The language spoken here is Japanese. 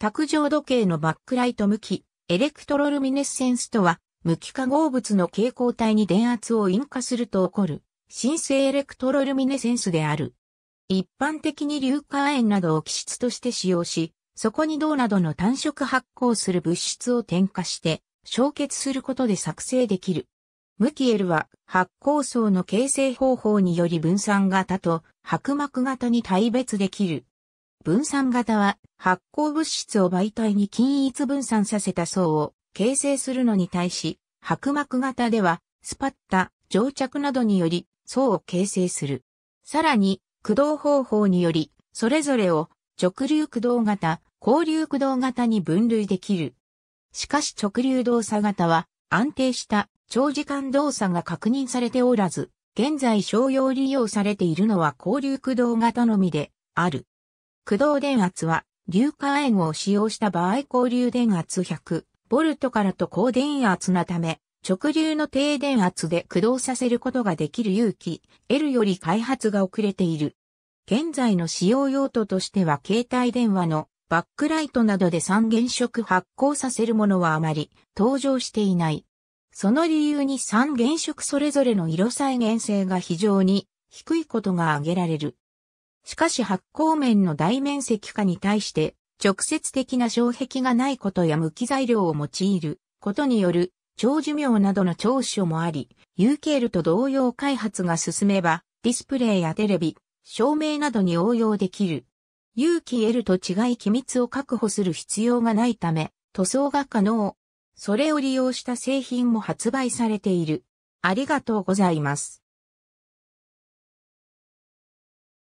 卓上時計のバックライト向き、エレクトロルミネッセンスとは、無機化合物の蛍光体に電圧を引火すると起こる、新生エレクトロルミネセンスである。一般的に硫化亜鉛などを基質として使用し、そこに銅などの単色発光する物質を添加して、焼結することで作成できる。ムキエルは発光層の形成方法により分散型と白膜型に大別できる分散型は発光物質を媒体に均一分散させた層を形成するのに対し、白膜型ではスパッタ、蒸着などにより層を形成する。さらに、駆動方法により、それぞれを直流駆動型、交流駆動型に分類できる。しかし直流動作型は安定した長時間動作が確認されておらず、現在商用利用されているのは交流駆動型のみである。駆動電圧は、硫化塩を使用した場合交流電圧100、ボルトからと高電圧なため、直流の低電圧で駆動させることができる有機 L より開発が遅れている。現在の使用用途としては携帯電話のバックライトなどで三原色発光させるものはあまり登場していない。その理由に三原色それぞれの色再現性が非常に低いことが挙げられる。しかし発光面の大面積化に対して直接的な障壁がないことや無機材料を用いることによる長寿命などの長所もあり、有 k ルと同様開発が進めば、ディスプレイやテレビ、照明などに応用できる。有機 L と違い機密を確保する必要がないため、塗装が可能。それを利用した製品も発売されている。ありがとうございます。